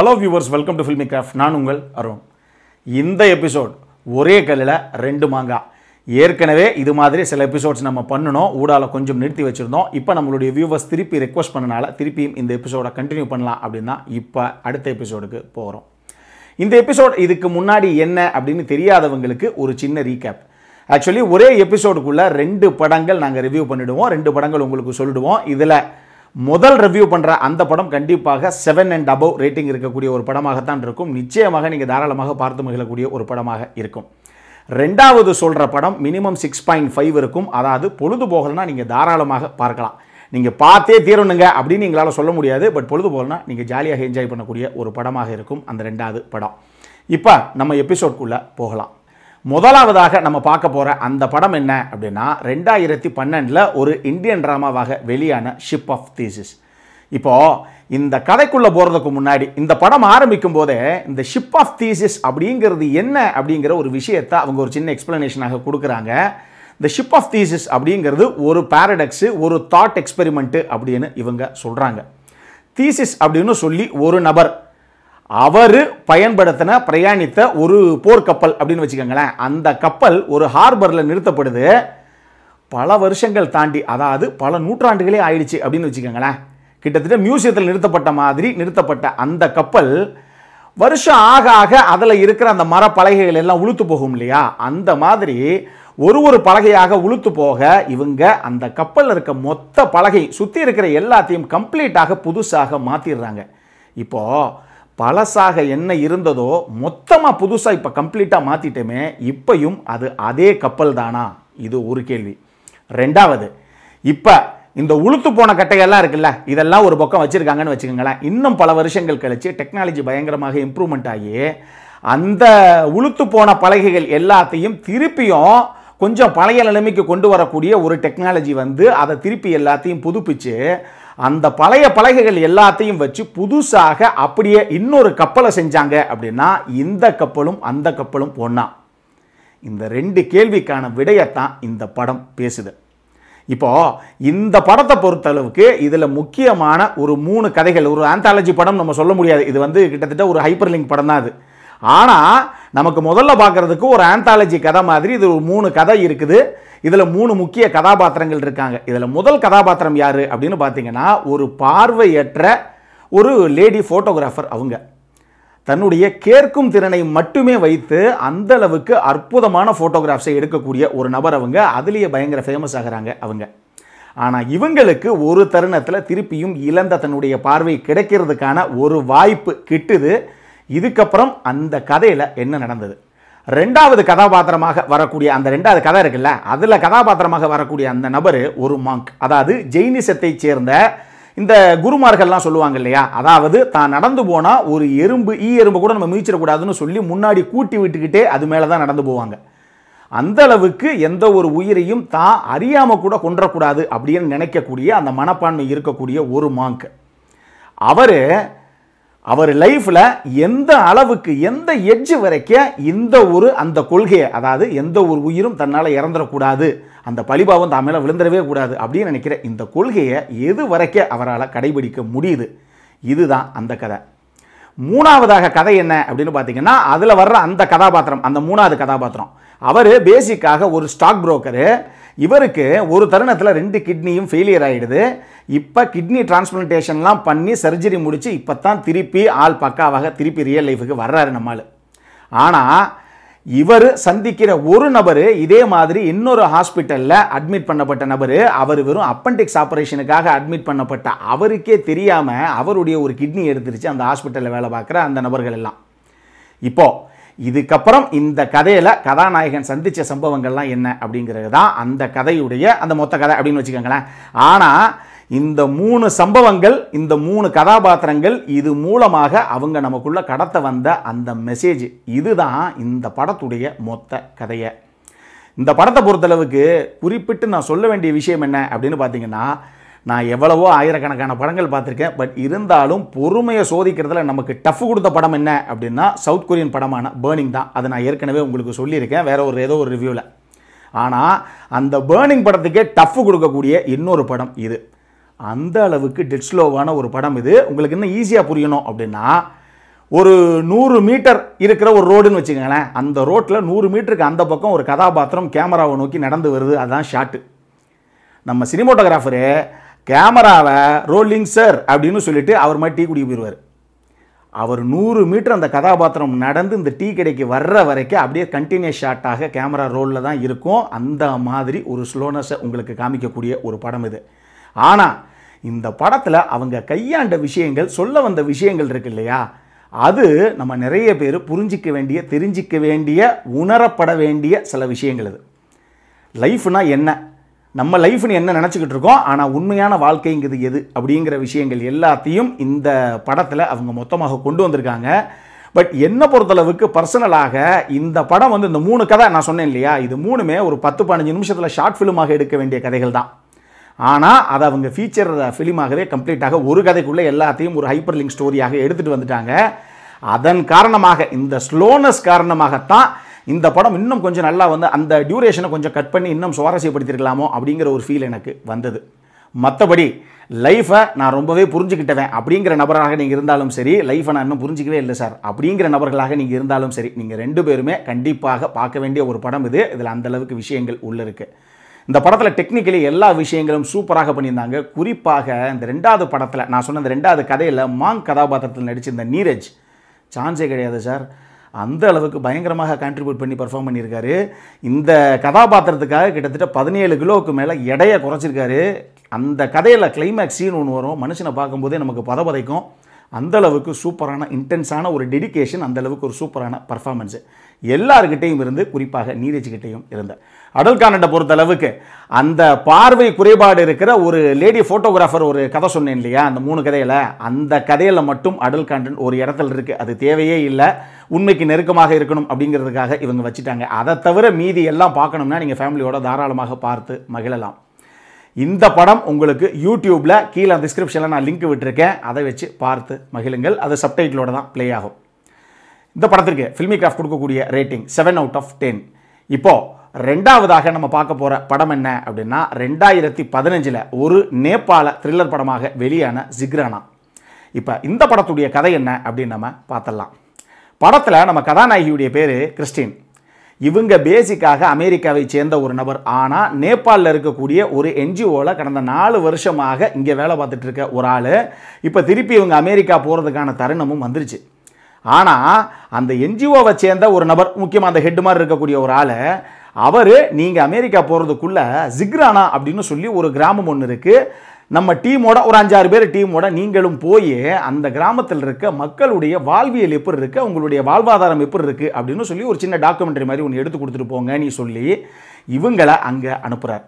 hello viewers welcome to filmy craft நான் உங்கள் அருண் இந்த எபிசோட் ஒரே கல்லில் ரெண்டு மாங்காய் ஏற்கனவே இது மாதிரி சில எபிசோட்ஸ் நம்ம பண்ணணும் ஊடால கொஞ்சம் நிறுத்தி வச்சுருந்தோம் இப்போ நம்மளுடைய வியூவர்ஸ் திருப்பி ரெக்வஸ்ட் பண்ணனால திருப்பியும் இந்த எபிசோடை கண்டினியூ பண்ணலாம் அப்படின்னா இப்போ அடுத்த எபிசோடுக்கு போகிறோம் இந்த எபிசோட் இதுக்கு முன்னாடி என்ன அப்படின்னு தெரியாதவங்களுக்கு ஒரு சின்ன ரீகேப் ஆக்சுவலி ஒரே எபிசோடுக்குள்ளே ரெண்டு படங்கள் நாங்கள் ரிவ்யூ பண்ணிவிடுவோம் ரெண்டு படங்கள் உங்களுக்கு சொல்லிடுவோம் இதில் முதல் ரிவ்யூ பண்ணுற அந்த படம் கண்டிப்பாக செவன் அண்ட் அபவ் ரேட்டிங் இருக்கக்கூடிய ஒரு படமாகத்தான் இருக்கும் நிச்சயமாக நீங்கள் தாராளமாக பார்த்து மகிழக்கூடிய ஒரு படமாக இருக்கும் ரெண்டாவது சொல்கிற படம் மினிமம் சிக்ஸ் பாயிண்ட் ஃபைவ் இருக்கும் அதாவது பொழுது நீங்க நீங்கள் தாராளமாக பார்க்கலாம் நீங்கள் பார்த்தே தீரணுங்க அப்படின்னு எங்களால் சொல்ல முடியாது பட் பொழுது நீங்க நீங்கள் ஜாலியாக என்ஜாய் பண்ணக்கூடிய ஒரு படமாக இருக்கும் அந்த ரெண்டாவது படம் இப்போ நம்ம எபிசோட்குள்ளே போகலாம் முதலாவதாக நம்ம பார்க்க போகிற அந்த படம் என்ன அப்படின்னா ரெண்டாயிரத்தி பன்னெண்டில் ஒரு இந்தியன் ட்ராமாவாக வெளியான ஷிப் ஆஃப் தீசிஸ் இப்போது இந்த கதைக்குள்ளே போகிறதுக்கு முன்னாடி இந்த படம் ஆரம்பிக்கும் போதே இந்த ஷிப் ஆஃப் தீசிஸ் அப்படிங்கிறது என்ன அப்படிங்கிற ஒரு விஷயத்தை அவங்க ஒரு சின்ன எக்ஸ்ப்ளனேஷனாக கொடுக்குறாங்க இந்த ஷிப் ஆஃப் தீசிஸ் அப்படிங்கிறது ஒரு பேரடக்ஸு ஒரு தாட் எக்ஸ்பெரிமெண்ட்டு அப்படின்னு இவங்க சொல்கிறாங்க தீசிஸ் அப்படின்னு சொல்லி ஒரு நபர் அவர் பயன்படுத்தின பிரயாணித்த ஒரு போர்க்கப்பல் அப்படின்னு வச்சுக்கோங்களேன் அந்த கப்பல் ஒரு ஹார்பரில் நிறுத்தப்படுது பல வருஷங்கள் தாண்டி அதாவது பல நூற்றாண்டுகளே ஆயிடுச்சு அப்படின்னு வச்சுக்கோங்களேன் கிட்டத்தட்ட மியூசியத்தில் நிறுத்தப்பட்ட மாதிரி நிறுத்தப்பட்ட அந்த கப்பல் வருஷம் ஆக ஆக அதில் இருக்கிற அந்த மர பலகைகள் எல்லாம் உளுத்து போகும் இல்லையா அந்த மாதிரி ஒரு ஒரு பலகையாக உளுத்து போக இவங்க அந்த கப்பலில் இருக்க மொத்த பலகை சுற்றி இருக்கிற எல்லாத்தையும் கம்ப்ளீட்டாக புதுசாக மாற்றிடுறாங்க இப்போது பழசாக என்ன இருந்ததோ மொத்தமாக புதுசாக இப்போ கம்ப்ளீட்டாக மாற்றிட்டோமே இப்பையும் அது அதே கப்பல் தானா இது ஒரு கேள்வி ரெண்டாவது இப்போ இந்த உளுத்து போன கட்டையெல்லாம் இருக்குல்ல இதெல்லாம் ஒரு பக்கம் வச்சுருக்காங்கன்னு வச்சுக்கோங்களேன் இன்னும் பல வருஷங்கள் கழித்து டெக்னாலஜி பயங்கரமாக இம்ப்ரூவ்மெண்ட் ஆகி அந்த உளுத்து போன பலகைகள் எல்லாத்தையும் திருப்பியும் கொஞ்சம் பழைய நிலைமைக்கு கொண்டு வரக்கூடிய ஒரு டெக்னாலஜி வந்து அதை திருப்பி எல்லாத்தையும் புதுப்பித்து அந்த பழைய பலகைகள் எல்லாத்தையும் வச்சு புதுசாக அப்படியே இன்னொரு கப்பலை செஞ்சாங்க அப்படின்னா இந்த கப்பலும் அந்த கப்பலும் ஒன்றா இந்த ரெண்டு கேள்விக்கான விடையத்தான் இந்த படம் பேசுது இப்போ இந்த படத்தை பொறுத்தளவுக்கு இதில் முக்கியமான ஒரு மூணு கதைகள் ஒரு ஆந்தாலஜி படம் நம்ம சொல்ல முடியாது இது வந்து கிட்டத்தட்ட ஒரு ஹைப்பர் லிங்க் படம் தான் அது ஆனால் நமக்கு முதல்ல பார்க்குறதுக்கு ஒரு ஆந்தாலஜி கதை மாதிரி இது ஒரு மூணு கதை இருக்குது இதில் மூணு முக்கிய கதாபாத்திரங்கள் இருக்காங்க இதில் முதல் கதாபாத்திரம் யார் அப்படின்னு பார்த்தீங்கன்னா ஒரு பார்வையற்ற ஒரு லேடி ஃபோட்டோகிராஃபர் அவங்க தன்னுடைய கேட்கும் திறனை மட்டுமே வைத்து அந்த அளவுக்கு அற்புதமான ஃபோட்டோகிராஃப்ஸை எடுக்கக்கூடிய ஒரு நபர் அவங்க அதுலேயே பயங்கர ஃபேமஸ் ஆகிறாங்க அவங்க ஆனால் இவங்களுக்கு ஒரு தருணத்தில் திருப்பியும் இழந்த தன்னுடைய பார்வை கிடைக்கிறதுக்கான ஒரு வாய்ப்பு கிட்டுது இதுக்கப்புறம் அந்த கதையில் என்ன நடந்தது ரெண்டாவது கதாபாத்திரமாக வரக்கூடிய அந்த ரெண்டாவது கதை இருக்குல்ல அதில் கதாபாத்திரமாக வரக்கூடிய அந்த நபர் ஒரு மாங்க் அதாவது ஜெயினிசத்தை சேர்ந்த இந்த குருமார்கள்லாம் சொல்லுவாங்க இல்லையா அதாவது தான் நடந்து போனால் ஒரு எறும்பு ஈ எறும்பு கூட நம்ம மீச்சிடக்கூடாதுன்னு சொல்லி முன்னாடி கூட்டி விட்டுக்கிட்டே அது மேலே தான் நடந்து போவாங்க அந்த அளவுக்கு எந்த ஒரு உயிரையும் தான் அறியாமல் கூட கொன்றக்கூடாது அப்படின்னு நினைக்கக்கூடிய அந்த மனப்பான்மை இருக்கக்கூடிய ஒரு மாங்க் அவர் அவர் லைஃப்பில் எந்த அளவுக்கு எந்த எஜ்ஜு வரைக்கும் இந்த ஒரு அந்த கொள்கையை அதாவது எந்த ஒரு உயிரும் தன்னால் இறந்துடக்கூடாது அந்த பழிபாவம் தான் மேலே விழுந்துடவே கூடாது அப்படின்னு நினைக்கிற இந்த கொள்கையை எது வரைக்கும் அவரால் கடைபிடிக்க முடியுது இதுதான் அந்த கதை மூணாவதாக கதை என்ன அப்படின்னு பார்த்தீங்கன்னா அதில் வர்ற அந்த கதாபாத்திரம் அந்த மூணாவது கதாபாத்திரம் அவர் பேசிக்காக ஒரு ஸ்டாக் புரோக்கரு இவருக்கு ஒரு தருணத்தில் ரெண்டு கிட்னியும் ஃபெயிலியர் ஆகிடுது இப்போ கிட்னி டிரான்ஸ்பிளான்டேஷன்லாம் பண்ணி சர்ஜரி முடித்து இப்போ தான் திருப்பி ஆள் பக்காவாக திருப்பி ரியல் லைஃபுக்கு வர்றாரு நம்மால் ஆனால் இவர் சந்திக்கிற ஒரு நபர் இதே மாதிரி இன்னொரு ஹாஸ்பிட்டலில் அட்மிட் பண்ணப்பட்ட நபர் அவர் வெறும் அப்பண்டிக்ஸ் ஆப்ரேஷனுக்காக அட்மிட் பண்ணப்பட்ட அவருக்கே தெரியாமல் அவருடைய ஒரு கிட்னி எடுத்துருச்சு அந்த ஹாஸ்பிட்டலில் வேலை பார்க்குற அந்த நபர்கள் எல்லாம் இப்போது இதுக்கப்புறம் இந்த கதையில் கதாநாயகன் சந்தித்த சம்பவங்கள்லாம் என்ன அப்படிங்கிறது தான் அந்த கதையுடைய அந்த மொத்த கதை அப்படின்னு வச்சுக்கோங்களேன் ஆனால் இந்த மூணு சம்பவங்கள் இந்த மூணு கதாபாத்திரங்கள் இது மூலமாக அவங்க நமக்குள்ளே கடத்த வந்த அந்த மெசேஜ் இதுதான் இந்த படத்துடைய மொத்த கதையை இந்த படத்தை பொறுத்தளவுக்கு குறிப்பிட்டு நான் சொல்ல வேண்டிய விஷயம் என்ன அப்படின்னு பார்த்தீங்கன்னா நான் எவ்வளவோ ஆயிரக்கணக்கான படங்கள் பார்த்துருக்கேன் பட் இருந்தாலும் பொறுமையை சோதிக்கிறதுல நமக்கு டஃப் கொடுத்த படம் என்ன அப்படின்னா சவுத் கொரியன் படமான பேர்னிங் தான் அதை நான் ஏற்கனவே உங்களுக்கு சொல்லியிருக்கேன் வேற ஒரு ஏதோ ஒரு ரிவ்யூவில் ஆனால் அந்த பேர்னிங் படத்துக்கே டஃப் கொடுக்கக்கூடிய இன்னொரு படம் இது அந்த அளவுக்கு டெட்ஸ்லோவான ஒரு படம் இது உங்களுக்கு இன்னும் ஈஸியாக புரியணும் அப்படின்னா ஒரு நூறு மீட்டர் இருக்கிற ஒரு ரோடுன்னு வச்சுக்கோங்களேன் அந்த ரோட்டில் நூறு மீட்டருக்கு அந்த பக்கம் ஒரு கதாபாத்திரம் கேமராவை நோக்கி நடந்து வருது அதுதான் ஷாட்டு நம்ம சினிமோட்டோகிராஃபரு கேமராவை ரோலிங் சார் அப்படின்னு சொல்லிட்டு அவர் மாதிரி டீ குடிக்க போயிடுவார் அவர் நூறு மீட்டர் அந்த கதாபாத்திரம் நடந்து இந்த டீ கடைக்கு வர்ற வரைக்கும் அப்படியே கண்டினியூஸ் ஷாட்டாக கேமரா ரோலில் தான் இருக்கும் அந்த மாதிரி ஒரு ஸ்லோனஸை உங்களுக்கு காமிக்கக்கூடிய ஒரு படம் இது ஆனால் இந்த படத்தில் அவங்க கையாண்ட விஷயங்கள் சொல்ல வந்த விஷயங்கள் இருக்கு இல்லையா அது நம்ம நிறைய பேர் புரிஞ்சிக்க வேண்டிய தெரிஞ்சிக்க வேண்டிய உணரப்பட வேண்டிய சில விஷயங்கள் இது லைஃப்னால் என்ன நம்ம லைஃப்னு என்ன நினச்சிக்கிட்டு இருக்கோம் ஆனால் உண்மையான வாழ்க்கைங்கிறது எது அப்படிங்கிற விஷயங்கள் எல்லாத்தையும் இந்த படத்தில் அவங்க மொத்தமாக கொண்டு வந்திருக்காங்க பட் என்னை பொறுத்தளவுக்கு பர்சனலாக இந்த படம் வந்து இந்த மூணு கதை நான் சொன்னேன் இல்லையா இது மூணுமே ஒரு பத்து பதினஞ்சு நிமிஷத்தில் ஷார்ட் ஃபிலிமாக எடுக்க வேண்டிய கதைகள் தான் ஆனால் அதை அவங்க ஃபீச்சர் ஃபிலிமாகவே கம்ப்ளீட்டாக ஒரு கதைக்குள்ளே எல்லாத்தையும் ஒரு ஹைப்பர் லிங்க் ஸ்டோரியாக எடுத்துகிட்டு வந்துட்டாங்க அதன் காரணமாக இந்த ஸ்லோனஸ் காரணமாகத்தான் இந்த படம் இன்னும் கொஞ்சம் நல்லா வந்து அந்த டியூரேஷனை கொஞ்சம் கட் பண்ணி இன்னும் சுவாரஸ்யப்படுத்திருக்கலாமோ அப்படிங்கிற ஒரு ஃபீல் எனக்கு வந்தது மற்றபடி லைஃப்பை நான் ரொம்பவே புரிஞ்சுக்கிட்டவேன் அப்படிங்கிற நபராக நீங்கள் இருந்தாலும் சரி லைஃப்பை நான் இன்னும் புரிஞ்சிக்கவே இல்லை சார் அப்படிங்கிற நபர்களாக நீங்கள் இருந்தாலும் சரி நீங்கள் ரெண்டு பேருமே கண்டிப்பாக பார்க்க வேண்டிய ஒரு படம் இது இதில் அந்தளவுக்கு விஷயங்கள் உள்ளே இருக்குது இந்த படத்தில் டெக்னிக்கலி எல்லா விஷயங்களும் சூப்பராக பண்ணியிருந்தாங்க குறிப்பாக இந்த ரெண்டாவது படத்தில் நான் சொன்ன இந்த ரெண்டாவது கதையில் மாங் கதாபாத்திரத்தில் நடிச்சிருந்த நீரஜ் சான்ஸே கிடையாது சார் அந்த அளவுக்கு பயங்கரமாக கான்ட்ரிபியூட் பண்ணி பர்ஃபார்ம் பண்ணியிருக்காரு இந்த கதாபாத்திரத்துக்காக கிட்டத்தட்ட பதினேழு கிலோவுக்கு மேலே எடையை குறைச்சிருக்காரு அந்த கதையில் சீன் ஒன்று வரும் மனுஷனை பார்க்கும்போதே நமக்கு பதபதைக்கும் அந்தளவுக்கு சூப்பரான இன்டென்ஸான ஒரு டெடிக்கேஷன் அந்தளவுக்கு ஒரு சூப்பரான பர்ஃபார்மன்ஸு எல்லாருக்கிட்டையும் இருந்து குறிப்பாக நீரஜ்கிட்டையும் இருந்த அடல் கானண்டை பொறுத்த அளவுக்கு அந்த பார்வை குறைபாடு இருக்கிற ஒரு லேடி ஃபோட்டோகிராஃபர் ஒரு கதை சொன்னேன் இல்லையா அந்த மூணு கதையில் அந்த கதையில் மட்டும் அடல் கான்டன் ஒரு இடத்துல இருக்குது அது தேவையே இல்லை உண்மைக்கு நெருக்கமாக இருக்கணும் அப்படிங்கிறதுக்காக இவங்க வச்சுட்டாங்க அதை தவிர மீதி எல்லாம் பார்க்கணும்னா நீங்கள் ஃபேமிலியோட தாராளமாக பார்த்து மகிழலாம் இந்த படம் உங்களுக்கு யூடியூப்பில் கீழே டிஸ்கிரிப்ஷனில் நான் லிங்க் விட்டுருக்கேன் அதை வச்சு பார்த்து மகிழுங்கள் அது சப்டைட்டிலோடு தான் ப்ளே ஆகும் இந்த படத்திற்கு கிராஃப்ட் கொடுக்கக்கூடிய rating seven out of ten இப்போது ரெண்டாவதாக நம்ம பார்க்க போகிற படம் என்ன அப்படின்னா ரெண்டாயிரத்தி பதினஞ்சில் ஒரு நேபாள த்ரில்லர் படமாக வெளியான ஜிக்ரானா இப்போ இந்த படத்துடைய கதை என்ன அப்படின்னு நம்ம பார்த்தலாம் படத்தில் நம்ம கதாநாயகியுடைய பேர் கிறிஸ்டின் இவங்க பேசிக்காக அமெரிக்காவை சேர்ந்த ஒரு நபர் ஆனால் நேபாளில் இருக்கக்கூடிய ஒரு என்ஜிஓவில் கடந்த நாலு வருஷமாக இங்கே வேலை பார்த்துட்டு இருக்க ஒரு ஆள் இப்போ திருப்பி இவங்க அமெரிக்கா போகிறதுக்கான தருணமும் வந்துருச்சு ஆனால் அந்த என்ஜிஓவை சேர்ந்த ஒரு நபர் முக்கியமாக அந்த ஹெட் மாதிரி இருக்கக்கூடிய ஒரு ஆள் அவர் நீங்கள் அமெரிக்கா போகிறதுக்குள்ளே ஜிக்ரானா அப்படின்னு சொல்லி ஒரு கிராமம் ஒன்று இருக்குது நம்ம டீமோட ஒரு அஞ்சாறு பேர் டீமோட நீங்களும் போய் அந்த கிராமத்தில் இருக்க மக்களுடைய வாழ்வியல் எப்படி இருக்குது அவங்களுடைய வாழ்வாதாரம் எப்படி இருக்குது அப்படின்னு சொல்லி ஒரு சின்ன டாக்குமெண்ட்ரி மாதிரி ஒன்று எடுத்து கொடுத்துட்டு போங்க நீ சொல்லி இவங்களை அங்கே அனுப்புகிறார்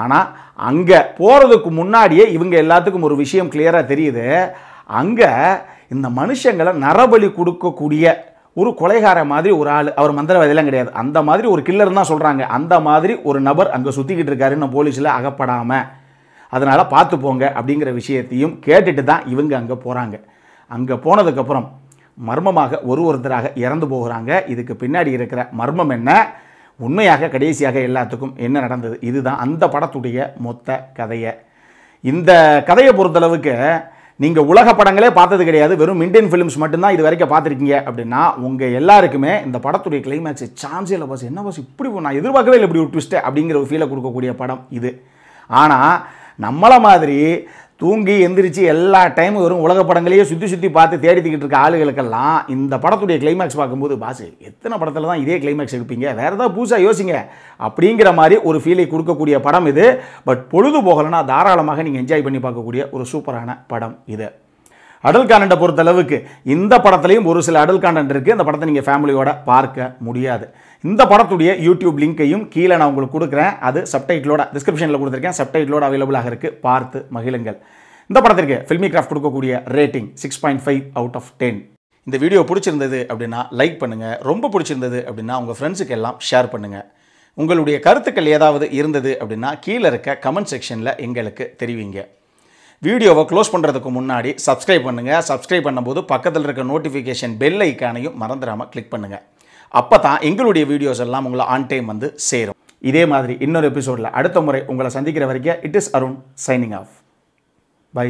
ஆனால் அங்கே போகிறதுக்கு முன்னாடியே இவங்க எல்லாத்துக்கும் ஒரு விஷயம் கிளியராக தெரியுது அங்கே இந்த மனுஷங்களை நரபலி கொடுக்கக்கூடிய ஒரு கொலைகார மாதிரி ஒரு ஆள் அவர் மந்திரவாதியெல்லாம் கிடையாது அந்த மாதிரி ஒரு கில்லர் தான் சொல்கிறாங்க அந்த மாதிரி ஒரு நபர் அங்கே சுற்றிக்கிட்டு இருக்காருன்னு போலீஸில் அகப்படாமல் அதனால் பார்த்து போங்க அப்படிங்கிற விஷயத்தையும் கேட்டுட்டு தான் இவங்க அங்கே போகிறாங்க அங்கே போனதுக்கப்புறம் மர்மமாக ஒரு ஒருத்தராக இறந்து போகிறாங்க இதுக்கு பின்னாடி இருக்கிற மர்மம் என்ன உண்மையாக கடைசியாக எல்லாத்துக்கும் என்ன நடந்தது இதுதான் அந்த படத்துடைய மொத்த கதையை இந்த கதையை பொறுத்தளவுக்கு நீங்கள் உலக படங்களே பார்த்தது கிடையாது வெறும் இந்தியன் ஃபிலிம்ஸ் மட்டும்தான் இது வரைக்கும் பார்த்துருக்கீங்க அப்படின்னா உங்கள் எல்லாருக்குமே இந்த படத்துடைய கிளைமேக்ஸ் சான்ஸே இல்லை பாஸ் என்ன பாஸ் இப்படி நான் எதிர்பார்க்கவே இல்லை இப்படி ஒரு ட்விஸ்ட்டு அப்படிங்கிற ஒரு ஃபீலை கொடுக்கக்கூடிய படம் இது ஆனால் நம்மளை மாதிரி தூங்கி எந்திரிச்சு எல்லா டைமும் வரும் உலக படங்களையே சுற்றி சுற்றி பார்த்து தேடித்துக்கிட்டு இருக்க ஆளுகளுக்கெல்லாம் இந்த படத்துடைய கிளைமேக்ஸ் பார்க்கும்போது பாசு எத்தனை படத்தில் தான் இதே கிளைமேக்ஸ் எடுப்பீங்க வேறு ஏதாவது புதுசாக யோசிங்க அப்படிங்கிற மாதிரி ஒரு ஃபீலை கொடுக்கக்கூடிய படம் இது பட் பொழுது போகலைன்னா தாராளமாக நீங்கள் என்ஜாய் பண்ணி பார்க்கக்கூடிய ஒரு சூப்பரான படம் இது அடல் கான்டென்ட்டை பொறுத்த அளவுக்கு இந்த படத்துலையும் ஒரு சில அடல் கான்டென்ட் இருக்குது அந்த படத்தை நீங்கள் ஃபேமிலியோட பார்க்க முடியாது இந்த படத்துடைய யூடியூப் லிங்க்கையும் கீழே நான் உங்களுக்கு கொடுக்குறேன் அது சப்டைட்டிலோட டிஸ்கிரிப்ஷனில் கொடுத்துருக்கேன் சப்டைட்டிலோட அவைலபிளாக இருக்குது பார்த்து மகிழுங்கள் இந்த படத்திற்கு ஃபில்மி கிராஃப்ட் கொடுக்கக்கூடிய rating six point five out of ten இந்த வீடியோ பிடிச்சிருந்தது அப்படின்னா லைக் பண்ணுங்கள் ரொம்ப பிடிச்சிருந்தது அப்படின்னா உங்கள் ஃப்ரெண்ட்ஸுக்கு எல்லாம் ஷேர் பண்ணுங்கள் உங்களுடைய கருத்துக்கள் ஏதாவது இருந்தது அப்படின்னா கீழே இருக்க கமெண்ட் செக்ஷனில் எங்களுக்கு தெரிவிங்க வீடியோவை க்ளோஸ் பண்ணுறதுக்கு முன்னாடி சப்ஸ்கிரைப் பண்ணுங்கள் சப்ஸ்கிரைப் பண்ணும்போது பக்கத்தில் இருக்க நோட்டிஃபிகேஷன் பெல் ஐக்கானையும் மறந்துடாமல் கிளிக் பண்ணுங்கள் அப்போ தான் எங்களுடைய வீடியோஸ் எல்லாம் உங்களை ஆன் டைம் வந்து சேரும் இதே மாதிரி இன்னொரு எபிசோடில் அடுத்த முறை உங்களை சந்திக்கிற வரைக்கும் it is Arun signing off by